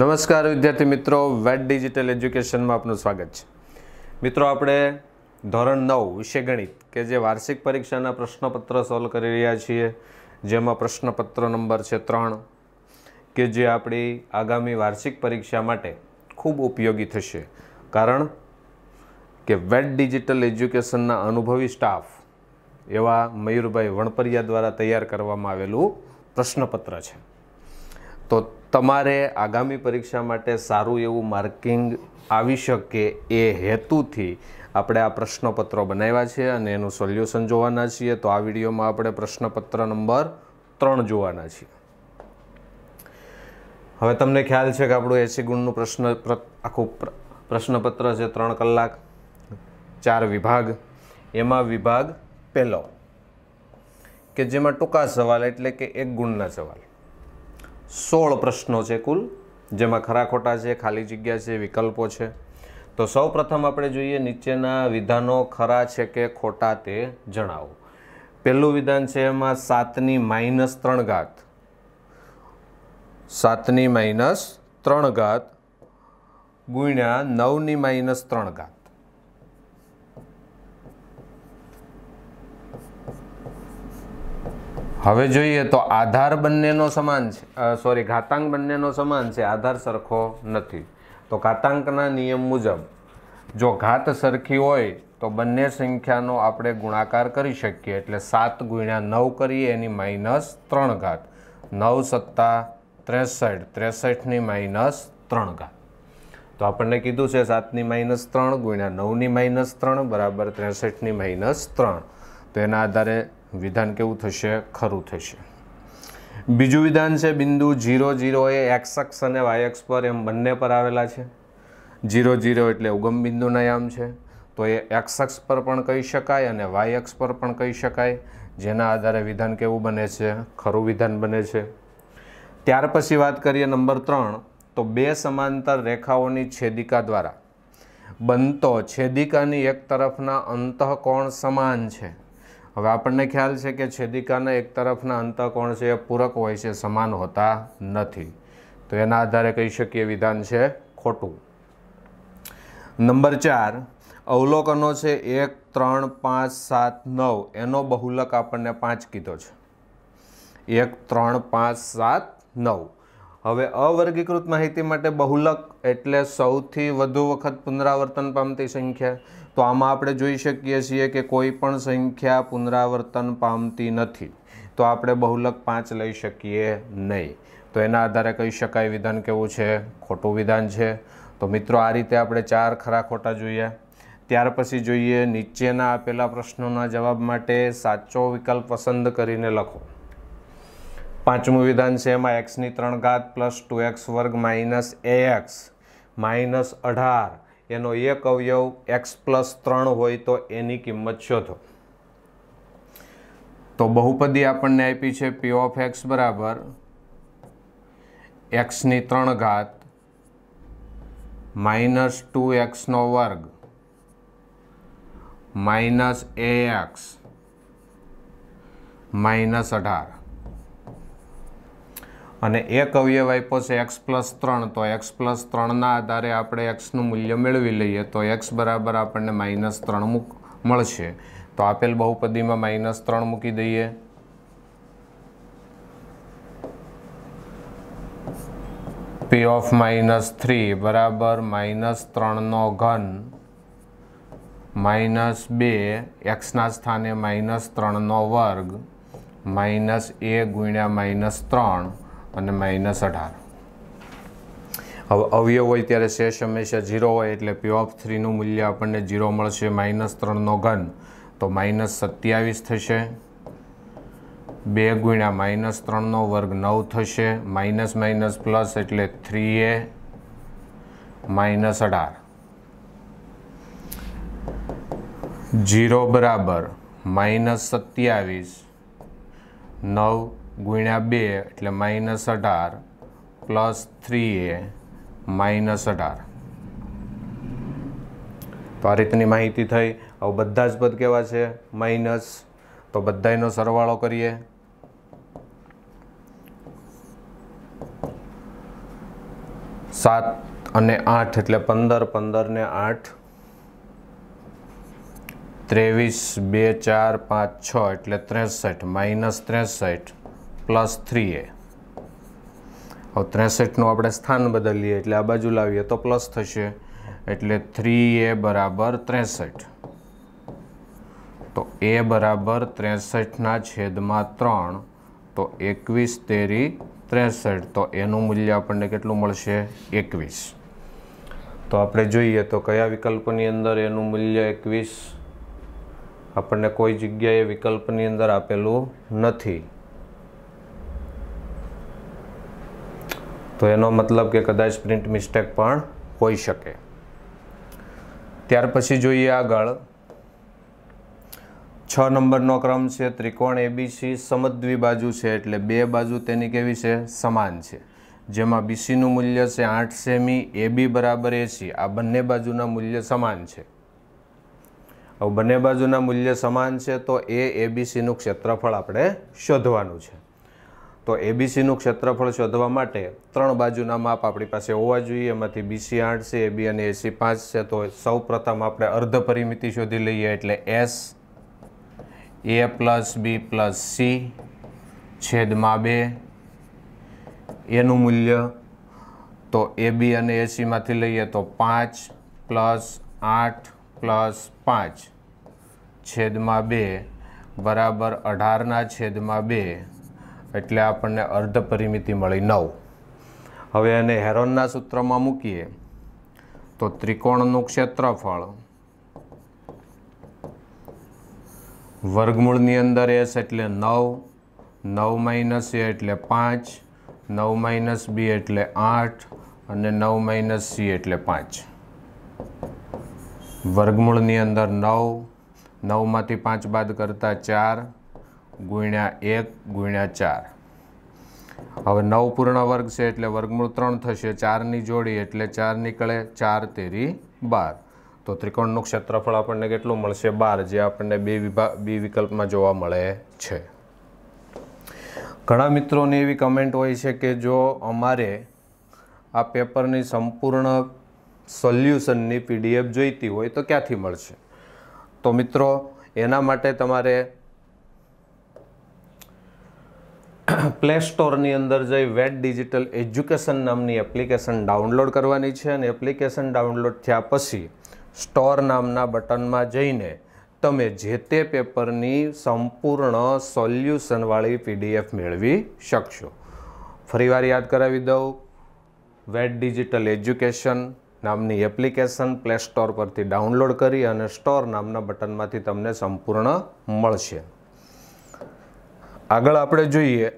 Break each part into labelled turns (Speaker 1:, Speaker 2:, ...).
Speaker 1: નમસ્કાર વિદ્યાર્થી મિત્રો વેટ ડિજિટલ એજ્યુકેશનમાં આપનું સ્વાગત છે મિત્રો આપણે ધોરણ નવ વિષય ગણિત કે જે વાર્ષિક પરીક્ષાના પ્રશ્નપત્ર સોલ્વ કરી રહ્યા છીએ જેમાં પ્રશ્નપત્ર નંબર છે ત્રણ કે જે આપણી આગામી વાર્ષિક પરીક્ષા માટે ખૂબ ઉપયોગી થશે કારણ કે વેટ ડિજિટલ એજ્યુકેશનના અનુભવી સ્ટાફ એવા મયુરભાઈ વણપરિયા દ્વારા તૈયાર કરવામાં આવેલું પ્રશ્નપત્ર છે તો તમારે આગામી પરીક્ષા માટે સારું એવું માર્કિંગ આવી શકે એ હેતુથી આપણે આ પ્રશ્નપત્રો બનાવ્યા છે અને એનું સોલ્યુશન જોવાના છીએ તો આ વિડીયોમાં આપણે પ્રશ્નપત્ર નંબર ત્રણ જોવાના છીએ હવે તમને ખ્યાલ છે કે આપણું એસી ગુણનું પ્રશ્ન આખું પ્રશ્નપત્ર છે ત્રણ કલાક ચાર વિભાગ એમાં વિભાગ પહેલો કે જેમાં ટૂંકા સવાલ એટલે કે એક ગુણના સવાલ સોળ પ્રશ્નો છે કુલ જેમાં ખરા ખોટા છે ખાલી જગ્યા છે વિકલ્પો છે તો સૌ પ્રથમ આપણે જોઈએ નીચેના વિધાનો ખરા છે કે ખોટા તે જણાવો પહેલું વિધાન છે એમાં સાતની માઇનસ ત્રણ ઘાત સાતની માઇનસ ત્રણ ઘાત ગુણ્યા નવની માઇનસ ત્રણ ઘાત હવે જોઈએ તો આધાર બંનેનો સમાન છે સોરી ઘાતાંક બંનેનો સમાન છે આધાર સરખો નથી તો ઘાતાંકના નિયમ મુજબ જો ઘાત સરખી હોય તો બંને સંખ્યાનો આપણે ગુણાકાર કરી શકીએ એટલે સાત ગુણ્યા નવ કરીએ એની માઇનસ ત્રણ ઘાત નવ સત્તા ત્રેસઠ ત્રેસઠની માઇનસ ત્રણ ઘાત તો આપણને કીધું છે સાતની માઇનસ ત્રણ ગુણ્યા નવની માઇનસ ત્રણ બરાબર ત્રેસઠની માઇનસ ત્રણ તો એના આધારે વિધાન કેવું થશે ખરું થશે બીજું વિધાન છે બિંદુ જીરો જીરો એ એક્સ અક્ષ અને વાય એક્સ પર એમ બંને પર આવેલા છે જીરો જીરો એટલે ઉગમ બિંદુના યામ છે તો એ એક્સ અક્ષ પર પણ કહી શકાય અને વાય એક્સ પર પણ કહી શકાય જેના આધારે વિધાન કેવું બને છે ખરું વિધાન બને છે ત્યાર પછી વાત કરીએ નંબર ત્રણ તો બે સમાંતર રેખાઓની છેદિકા દ્વારા બનતો છેદિકાની એક તરફના અંતઃકોણ સમાન છે હવે આપણને ખ્યાલ છે કે છેદિકાના એક તરફના અંતકોણ છે એ પૂરક હોય છે સમાન હોતા નથી તો એના આધારે કહી શકીએ વિધાન છે ખોટું નંબર ચાર અવલોકનો છે એક ત્રણ પાંચ સાત નવ એનો બહુલક આપણને પાંચ કીધો છે એક ત્રણ પાંચ સાત નવ હવે અવર્ગીકૃત માહિતી માટે બહુલક એટલે સૌથી વધુ વખત પુનરાવર્તન પામતી સંખ્યા તો આમાં આપણે જોઈ શકીએ છીએ કે કોઈ પણ સંખ્યા પુનરાવર્તન પામતી નથી તો આપણે બહુલક પાંચ લઈ શકીએ નહીં તો એના આધારે કહી શકાય વિધાન કેવું છે ખોટું વિધાન છે તો મિત્રો આ રીતે આપણે ચાર ખરા ખોટા જોઈએ ત્યાર પછી જોઈએ નીચેના આપેલા પ્રશ્નોના જવાબ માટે સાચો વિકલ્પ પસંદ કરીને લખો પાંચમું વિધાન છે એમાં એક્સની ત્રણ ઘાત પ્લસ ટુ એક્સ વર્ગ માઇનસ એ એક્સ માઇનસ અઢાર એનો એક અવયવ એક્સ પ્લસ ત્રણ હોય તો એની કિંમત શોધો તો બહુપદી આપણને આપી છે પી ઓફ એક્સ બરાબર એક્સની ત્રણ ઘાત માઇનસ ટુ એક્સનો વર્ગ માઇનસ એ એક્સ માઇનસ અઢાર અને એક અવયવ આપ્યો એક્સ પ્લસ ત્રણ તો એક્સ પ્લસ ત્રણના આધારે આપણે એક્સનું મૂલ્ય મેળવી લઈએ તો એક્સ બરાબર આપણને માઇનસ ત્રણ મૂક મળશે તો આપેલ બહુપદીમાં માઇનસ ત્રણ મૂકી દઈએ પી ઓફ માઇનસ થ્રી બરાબર માઇનસ ત્રણનો ઘન માઇનસ બે એક્સના સ્થાને માઇનસ ત્રણનો વર્ગ માઇનસ એ ગુણ્યા માઇનસ ત્રણ અને માઇનસ અઢાર હવે અવયવ હોય ત્યારે શેષ હંમેશા ઝીરો હોય એટલે પી ઓફ થ્રીનું મૂલ્ય આપણને ઝીરો મળશે માઇનસ ત્રણનો ઘન તો માઇનસ સત્યાવીસ થશે બે ગુણ્યા માઇનસ ત્રણનો વર્ગ નવ થશે માઇનસ માઇનસ પ્લસ એટલે થ્રી એ માઇનસ અઢાર ઝીરો બરાબર માઇનસ સત્યાવીસ નવ ગુણ્યા બે એટલે માઇનસ અઢાર પ્લસ થ્રી એ માઇનસ અઢાર તો આ રીતની માહિતી થઈ હવે બધા જ પદ કેવા છે માઇનસ તો બધાનો સરવાળો કરીએ સાત અને આઠ એટલે પંદર પંદર ને આઠ ત્રેવીસ બે ચાર પાંચ છ એટલે ત્રેસઠ માઇનસ ત્રેસઠ પ્લસ થ્રી એ હવે ત્રેસઠનું આપણે સ્થાન બદલીએ એટલે આ બાજુ લાવીએ તો પ્લસ થશે એટલે થ્રી એ બરાબર ત્રેસઠ તો એ બરાબર ત્રેસઠના છેદમાં ત્રણ તો એકવીસ તેરી ત્રેસઠ તો એનું મૂલ્ય આપણને કેટલું મળશે એકવીસ તો આપણે જોઈએ તો કયા વિકલ્પની અંદર એનું મૂલ્ય એકવીસ આપણને કોઈ જગ્યાએ વિકલ્પની અંદર આપેલું નથી તો એનો મતલબ કે કદાચ પ્રિન્ટ મિસ્ટેક પણ હોઈ શકે ત્યાર પછી જોઈએ આગળ છ નંબરનો ક્રમ છે ત્રિકોણ એબીસી સમદ્વી બાજુ છે એટલે બે બાજુ તેની કેવી છે સમાન છે જેમાં બીસીનું મૂલ્ય છે આઠ સેમી એબી બરાબર એસી આ બંને બાજુના મૂલ્ય સમાન છે હવે બંને બાજુના મૂલ્ય સમાન છે તો એ એબીસીનું ક્ષેત્રફળ આપણે શોધવાનું છે તો એબીસીનું ક્ષેત્રફળ શોધવા માટે ત્રણ બાજુના માપ આપણી પાસે હોવા જોઈએ એમાંથી બીસી આઠ છે એબી અને એસી પાંચ છે તો સૌ પ્રથમ આપણે અર્ધ પરિમિતિ શોધી લઈએ એટલે s a plus b plus c છેદમાં બે એનું મૂલ્ય તો એબી અને એસીમાંથી લઈએ તો પાંચ પ્લસ આઠ પ્લસ પાંચ છેદમાં બે બરાબર અઢારના છેદમાં બે એટલે આપણને અર્ધ પરિમિતિ મળી નવ હવે એને હેરોનના સૂત્રમાં મૂકીએ તો ત્રિકોણનું ક્ષેત્રફળ વર્ગમૂળની અંદર એસ એટલે નવ નવ માઇનસ એ એટલે પાંચ નવ માઇનસ બી એટલે આઠ અને નવ માઇનસ સી એટલે પાંચ વર્ગમૂળની અંદર નવ નવમાંથી પાંચ બાદ કરતાં ચાર ગુણ્યા એક ગુણ્યા ચાર હવે નવ પૂર્ણ વર્ગ છે એટલે વર્ગમૂળ ત્રણ થશે ચારની જોડી એટલે ચાર નીકળે ચાર તેરી બાર તો ત્રિકોણનું ક્ષેત્રફળ આપણને કેટલું મળશે બાર જે આપણને બે વિભાગ બે વિકલ્પમાં જોવા મળે છે ઘણા મિત્રોની એવી કમેન્ટ હોય છે કે જો અમારે આ પેપરની સંપૂર્ણ સોલ્યુશનની પીડીએફ જોઈતી હોય તો ક્યાંથી મળશે તો મિત્રો એના માટે તમારે પ્લે સ્ટોરની અંદર જઈ વેટ ડિજિટલ એજ્યુકેશન નામની એપ્લિકેશન ડાઉનલોડ કરવાની છે અને એપ્લિકેશન ડાઉનલોડ થયા પછી સ્ટોર નામના બટનમાં જઈને તમે જે તે પેપરની સંપૂર્ણ સોલ્યુશનવાળી પીડીએફ મેળવી શકશો ફરીવાર યાદ કરાવી દઉં વેટ ડિજિટલ એજ્યુકેશન નામની એપ્લિકેશન પ્લે સ્ટોર પરથી ડાઉનલોડ કરી અને સ્ટોર નામના બટનમાંથી તમને સંપૂર્ણ મળશે આગળ આપણે જોઈએ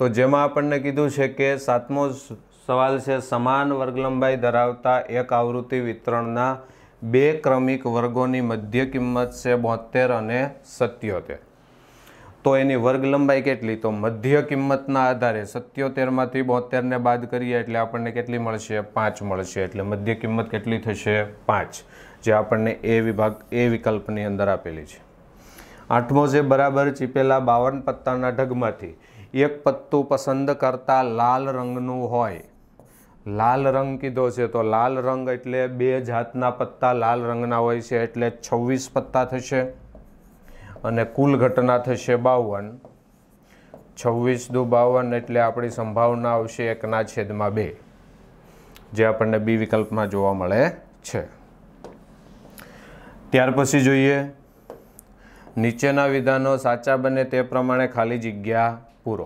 Speaker 1: તો જેમાં આપણને કીધું છે કે સાતમો સવાલ છે સમાન વર્ગલંબાઈ ધરાવતા એક આવૃત્તિ વિતરણના બે ક્રમિક વર્ગોની મધ્ય કિંમત છે બોતેર અને સત્યોતેર તો એની વર્ગલંબાઈ કેટલી તો મધ્ય કિંમતના આધારે સત્યોતેરમાંથી બોતેરને બાદ કરીએ એટલે આપણને કેટલી મળશે પાંચ મળશે એટલે મધ્ય કિંમત કેટલી થશે પાંચ જે આપણને એ વિભાગ એ વિકલ્પની અંદર આપેલી છે આઠમો છે બરાબર ચીપેલા બાવન પત્તાના ઢગમાંથી એક પત્તું પસંદ કરતાં લાલ રંગનું હોય લાલ રંગ કીધો છે તો લાલ રંગ એટલે બે જાતના પત્તા લાલ રંગના હોય છે એટલે છવ્વીસ પત્તા થશે અને કુલ ઘટના થશે બાવન છવ્વીસ દુ બાવન એટલે આપણી સંભાવના આવશે એકના છેદમાં બે જે આપણને બી વિકલ્પમાં જોવા મળે છે ત્યાર પછી જોઈએ નીચેના વિધાનો સાચા બને તે પ્રમાણે ખાલી જગ્યા પૂરો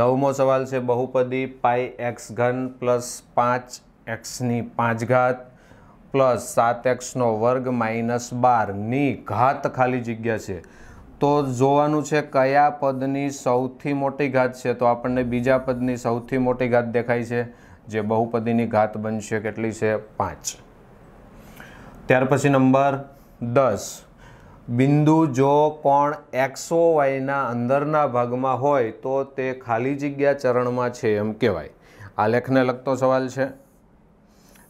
Speaker 1: નવમો સવાલ છે બહુપદી પાઈ એક્સ ઘન પ્લસ પાંચ એક્સની પાંચ ઘાત પ્લસ સાત એક્સનો વર્ગ માઇનસ બારની ઘાત ખાલી જગ્યા છે તો જોવાનું છે કયા પદની સૌથી મોટી ઘાત છે તો આપણને બીજા પદની સૌથી મોટી ઘાત દેખાય છે જે બહુપદીની ઘાત બનશે કેટલી છે પાંચ ત્યાર પછી નંબર દસ બિંદુ જો કોણ એક્સો વાયના અંદરના ભાગમાં હોય તો તે ખાલી જગ્યા ચરણમાં છે એમ કહેવાય આ લેખને લગતો સવાલ છે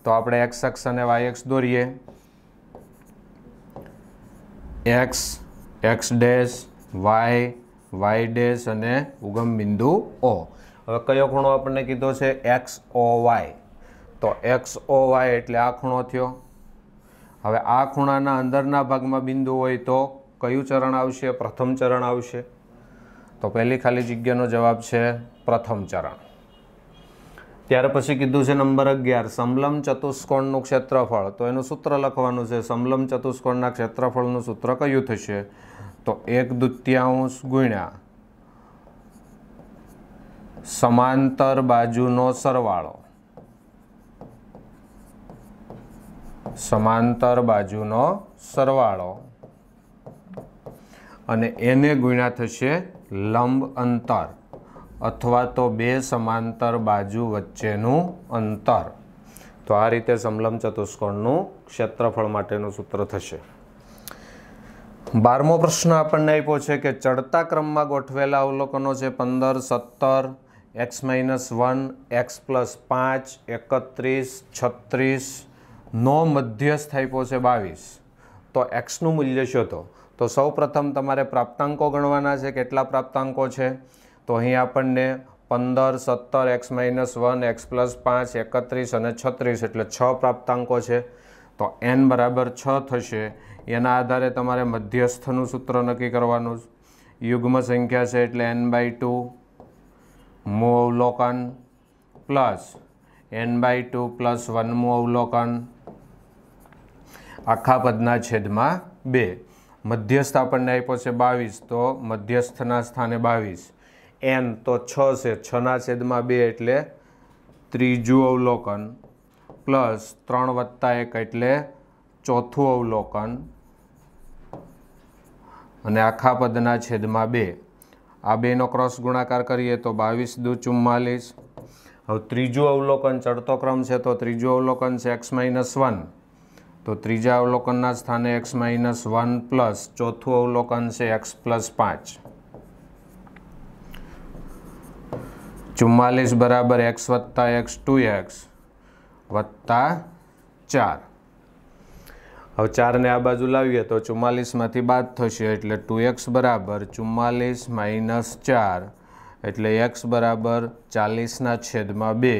Speaker 1: તો આપણે એક્સ એક્સ અને વાય એક્સ દોરીએ x x dash y y dash અને ઉગમ બિંદુ ઓ હવે કયો ખૂણો આપણને કીધો છે એક્સ ઓ વાય તો એક્સ ઓ વાય એટલે આ ખૂણો થયો હવે આ ખૂણાના અંદરના ભાગમાં બિંદુ હોય તો કયું ચરણ આવશે પ્રથમ ચરણ આવશે તો પહેલી ખાલી જગ્યાનો જવાબ છે પ્રથમ ચરણ ત્યાર પછી કીધું છે નંબર અગિયાર સમલમ ચતુષ્કોણનું ક્ષેત્રફળ તો એનું સૂત્ર લખવાનું છે સમલમ ચતુષ્કોણના ક્ષેત્રફળનું સૂત્ર કયું થશે તો એક દ્વિતીયાંશ ગુણ્યા સમાંતર બાજુનો સરવાળો સમાંતર બાજુનો સરવાળો અને એને ગુણ્યા થશે લંબ અંતર અથવા તો બે સમાંતર બાજુ વચ્ચેનું અંતર તો આ રીતે સમલમ ચતુષ્કોણનું ક્ષેત્રફળ માટેનું સૂત્ર થશે બારમો પ્રશ્ન આપણને આપ્યો છે કે ચડતા ક્રમમાં ગોઠવેલા અવલોકનો છે પંદર સત્તર x minus one x plus પાંચ એકત્રીસ છત્રીસ નો મધ્યસ્થ આપ્યો છે બાવીસ તો એક્સનું મૂલ્ય શોધો તો સૌ પ્રથમ તમારે પ્રાપ્તાંકો ગણવાના છે કેટલા પ્રાપ્તાંકો છે તો અહીં આપણને પંદર સત્તર x minus one x plus પાંચ એકત્રીસ અને છત્રીસ એટલે છ પ્રાપ્તાંકો છે તો એન બરાબર છ થશે એના આધારે તમારે મધ્યસ્થનું સૂત્ર નક્કી કરવાનું યુગ્મ સંખ્યા છે એટલે એન બાય ટુ મૂ અવલોકન plus n by two plus વનમું અવલોકન આખા પદના છેદમાં બે મધ્યસ્થ આપણને આપ્યો છે બાવીસ તો મધ્યસ્થના સ્થાને બાવીસ એન તો છ છે છના છેદમાં બે એટલે ત્રીજું અવલોકન પ્લસ ત્રણ વત્તા એક એટલે ચોથું અવલોકન અને આખા પદના છેદમાં બે આ બેનો ક્રોસ ગુણાકાર કરીએ તો બાવીસ દુ ચુમ્માલીસ હવે ત્રીજું અવલોકન ચડતો ક્રમ છે તો ત્રીજું અવલોકન છે એક્સ માઇનસ વન તો ત્રીજા અવલોકનના સ્થાને એક્સ માઇનસ વન પ્લસ ચોથું અવલોકન છે એક્સ પ્લસ પાંચ ચુમ્માલીસ બરાબર એક્સ વત્તા એક્સ ટુ એક્સ વત્તા ચાર હવે ચારને આ બાજુ લાવીએ તો ચુમ્માલીસમાંથી બાદ થશે એટલે ટુ એક્સ બરાબર ચુમ્માલીસ માઇનસ ચાર એટલે એક્સ બરાબર ચાલીસના છેદમાં બે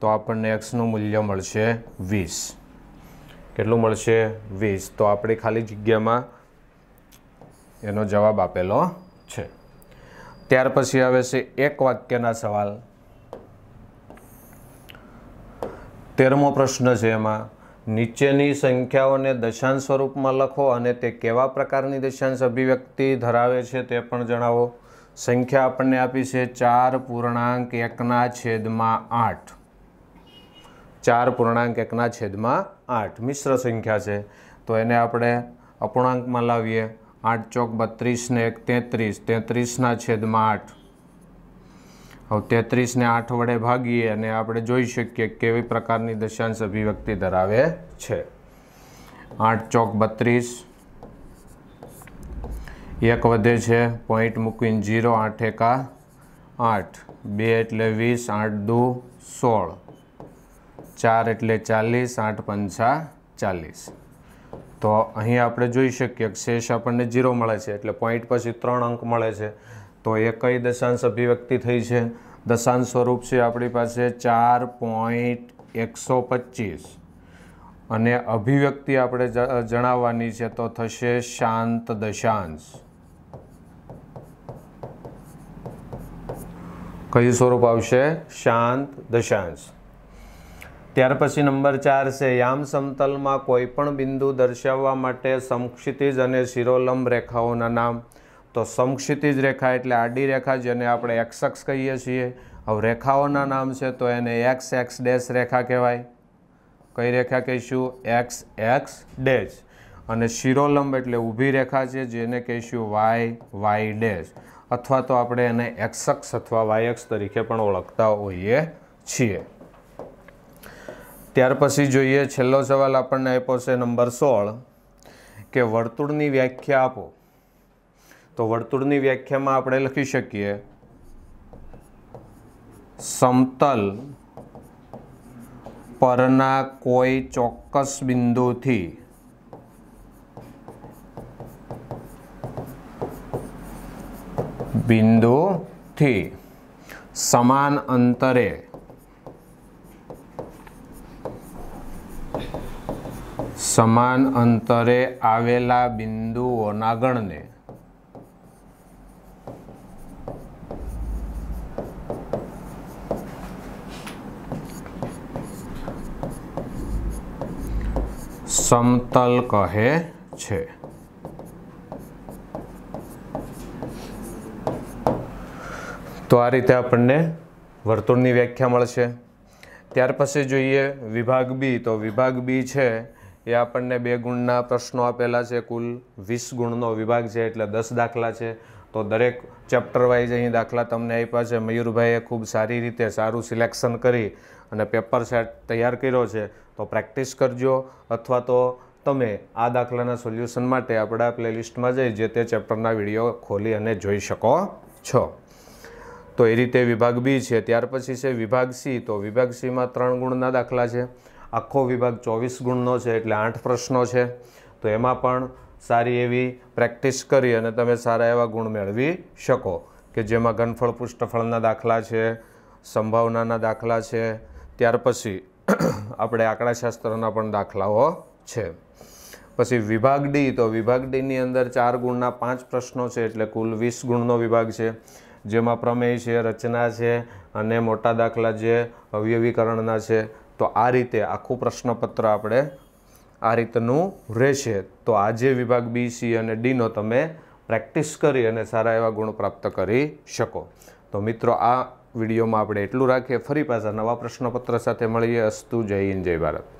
Speaker 1: તો આપણને એક્સનું મૂલ્ય મળશે વીસ કેટલું મળશે વીસ તો આપણે ખાલી જગ્યામાં એનો જવાબ આપેલો છે ત્યાર પછી આવે છે એક વાક્યના સવાલ તેરમો પ્રશ્ન છે એમાં નીચેની સંખ્યાઓને દશાંશ સ્વરૂપમાં લખો અને તે કેવા પ્રકારની દશાંશ અભિવ્યક્તિ ધરાવે છે તે પણ જણાવો સંખ્યા આપણને આપી છે ચાર પૂર્ણાંક એકના છેદમાં આઠ ચાર પૂર્ણાંક એકના છેદમાં આઠ મિશ્ર સંખ્યા છે તો એને આપણે અપૂર્ણાંકમાં લાવીએ આઠ ચોક બત્રીસને એક તેત્રીસ તેત્રીસના છેદમાં આઠ હવે તેત્રીસને આઠ વડે ભાગીએ અને આપણે જોઈ શકીએ કેવી પ્રકારની દશાંશ અભિવ્યક્તિ ધરાવે છે આઠ ચોક બત્રીસ એક વધે છે પોઈન્ટ મૂકીને જીરો આઠ એકા આઠ બે એટલે વીસ આઠ દુ સોળ ચાર એટલે ચાલીસ આઠ પંચા ચાલીસ તો અહીં આપણે જોઈ શકીએ કે શેષ આપણને જીરો મળે છે એટલે પોઈન્ટ પછી ત્રણ અંક મળે છે તો એ કઈ દશાંશ અભિવ્યક્તિ થઈ છે દશાંશ સ્વરૂપ છે આપણી પાસે ચાર પોઈન્ટ એકસો પચીસ અને અભિવ્યક્તિ આપણે જણાવવાની છે તો થશે શાંત દશાંશ કયું સ્વરૂપ આવશે શાંત દશાંશ ત્યાર પછી નંબર ચાર છે યામ સમતલમાં કોઈપણ બિંદુ દર્શાવવા માટે સમક્ષિતિજ અને શિરોલંબ રેખાઓના નામ તો સમક્ષિતિજ રેખા એટલે આડી રેખા જેને આપણે એક્સક્સ કહીએ છીએ હવે રેખાઓના નામ છે તો એને એક્સ એક્સ ડેશ રેખા કહેવાય કઈ રેખા કહીશું એક્સ એક્સ ડેશ અને શિરોલંબ એટલે ઊભી રેખા છે જેને કહીશું વાય વાય ડેશ અથવા તો આપણે એને એક્સક્સ અથવા વાયક્ષ તરીકે પણ ઓળખતા હોઈએ છીએ ત્યાર પછી જોઈએ છેલ્લો સવાલ આપણને આપ્યો છે નંબર સોળ કે વર્તુળની વ્યાખ્યા આપો તો વર્તુળની વ્યાખ્યામાં આપણે લખી શકીએ સમતલ પરના કોઈ ચોક્કસ બિંદુથી બિંદુથી સમાન અંતરે સમાન અંતરે આવેલા બિંદુઓના ગણને સમતલ કહે છે તો આ રીતે આપણને વર્તુળની વ્યાખ્યા મળશે ત્યાર પછી જોઈએ વિભાગ બી તો વિભાગ બી છે એ આપણને બે ગુણના પ્રશ્નો આપેલા છે કુલ વીસ ગુણનો વિભાગ છે એટલે દસ દાખલા છે તો દરેક ચેપ્ટર વાઇઝ અહીં દાખલા તમને આપ્યા છે મયુરભાઈએ ખૂબ સારી રીતે સારું સિલેક્શન કરી અને પેપર સેટ તૈયાર કર્યો છે તો પ્રેક્ટિસ કરજો અથવા તો તમે આ દાખલાના સોલ્યુશન માટે આપણા પ્લેલિસ્ટમાં જઈ જે તે ચેપ્ટરના વિડીયો ખોલી અને જોઈ શકો છો તો એ રીતે વિભાગ બી છે ત્યાર પછી છે વિભાગ સી તો વિભાગ સીમાં ત્રણ ગુણના દાખલા છે આખો વિભાગ ચોવીસ ગુણનો છે એટલે આઠ પ્રશ્નો છે તો એમાં પણ સારી એવી પ્રેક્ટિસ કરી અને તમે સારા એવા ગુણ મેળવી શકો કે જેમાં ઘનફળ પુષ્ઠફળના દાખલા છે સંભાવનાના દાખલા છે ત્યાર પછી આપણે આંકડાશાસ્ત્રના પણ દાખલાઓ છે પછી વિભાગ ડી તો વિભાગ ડીની અંદર ચાર ગુણના પાંચ પ્રશ્નો છે એટલે કુલ વીસ ગુણનો વિભાગ છે જેમાં પ્રમેય છે રચના છે અને મોટા દાખલા જે અવયવીકરણના છે તો આ રીતે આખું પ્રશ્નપત્ર આપણે આ રીતનું રહેશે તો આજે વિભાગ બી સી અને ડીનો તમે પ્રેક્ટિસ કરી અને સારા એવા ગુણ પ્રાપ્ત કરી શકો તો મિત્રો આ વિડીયોમાં આપણે એટલું રાખીએ ફરી પાછા નવા પ્રશ્નપત્ર સાથે મળીએ અસ્તુ જય હિન્દ જય ભારત